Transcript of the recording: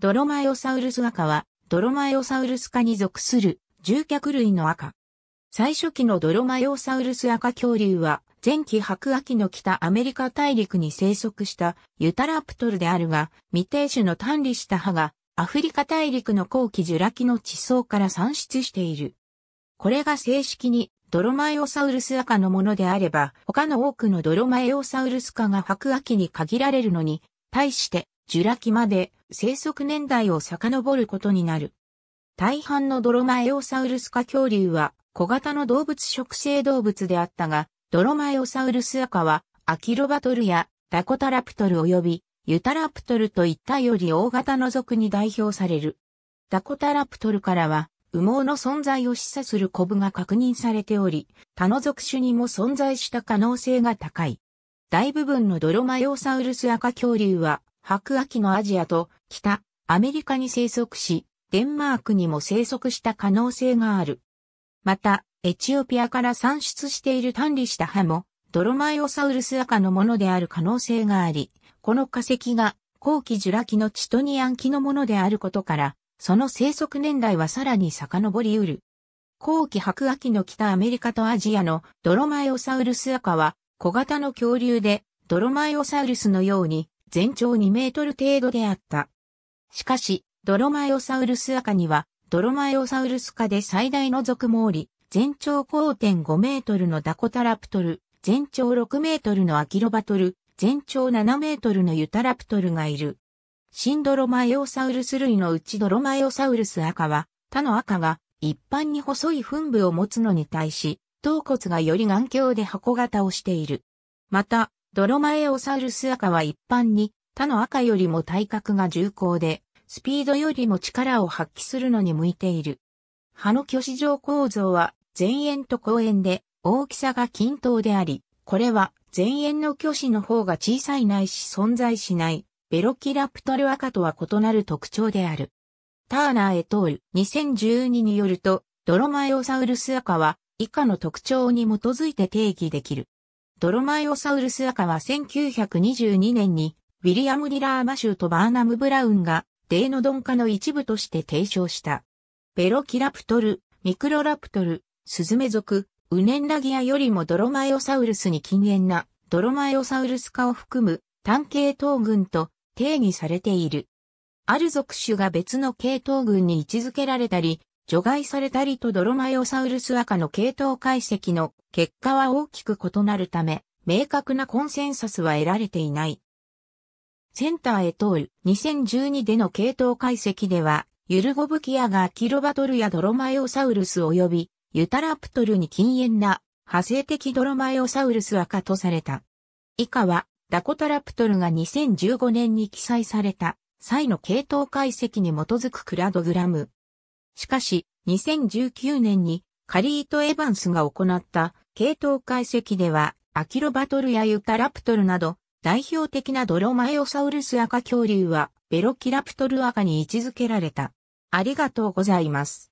ドロマイオサウルス赤は、ドロマイオサウルス科に属する、獣脚類の赤。最初期のドロマイオサウルス赤恐竜は、前期白亜紀の北アメリカ大陸に生息したユタラプトルであるが、未定種の単理した歯が、アフリカ大陸の後期ジュラ紀の地層から産出している。これが正式にドロマイオサウルス赤のものであれば、他の多くのドロマイオサウルス科が白亜紀に限られるのに、対してジュラ紀まで生息年代を遡ることになる。大半のドロマエオサウルス科恐竜は小型の動物食性動物であったが、ドロマエオサウルス赤はアキロバトルやダコタラプトル及びユタラプトルといったより大型の族に代表される。ダコタラプトルからは羽毛の存在を示唆するコブが確認されており、他の属種にも存在した可能性が高い。大部分のドロマエオサウルス赤恐竜は白亜紀のアジアと北アメリカに生息し、デンマークにも生息した可能性がある。また、エチオピアから産出している単理した歯も、ドロマイオサウルス赤のものである可能性があり、この化石が後期ジュラ紀のチトニアン紀のものであることから、その生息年代はさらに遡り得る。後期白亜紀の北アメリカとアジアのドロマイオサウルス赤は小型の恐竜でドロマイオサウルスのように全長2メートル程度であった。しかし、ドロマエオサウルス赤には、ドロマエオサウルス科で最大の属毛り、全長5.5メートルのダコタラプトル、全長6メートルのアキロバトル、全長7メートルのユタラプトルがいる。シンドロマエオサウルス類のうちドロマエオサウルス赤は、他の赤が一般に細い噴部を持つのに対し、頭骨がより眼鏡で箱型をしている。また、ドロマエオサウルス赤は一般に他の赤よりも体格が重厚で、スピードよりも力を発揮するのに向いている。葉の巨子状構造は前縁と後縁で大きさが均等であり、これは前縁の巨子の方が小さいないし存在しないベロキラプトル赤とは異なる特徴である。ターナーエトール2012によると、ドロマエオサウルス赤は以下の特徴に基づいて定義できる。ドロマイオサウルス赤は1922年に、ウィリアム・ディラー・マシューとバーナム・ブラウンが、デーノドン化の一部として提唱した。ベロキラプトル、ミクロラプトル、スズメ属、ウネンラギアよりもドロマイオサウルスに近縁な、ドロマイオサウルス化を含む、単系統群と定義されている。ある属種が別の系統群に位置づけられたり、除外されたりとドロマイオサウルス赤の系統解析の結果は大きく異なるため、明確なコンセンサスは得られていない。センターへ通る2012での系統解析では、ユルゴブキアがアキロバトルやドロマイオサウルス及びユタラプトルに禁煙な派生的ドロマイオサウルス赤とされた。以下はダコタラプトルが2015年に記載された際の系統解析に基づくクラドグラム。しかし、2019年にカリート・エヴァンスが行った系統解析では、アキロバトルやユタラプトルなど、代表的なドロマエオサウルス赤恐竜は、ベロキラプトル赤に位置づけられた。ありがとうございます。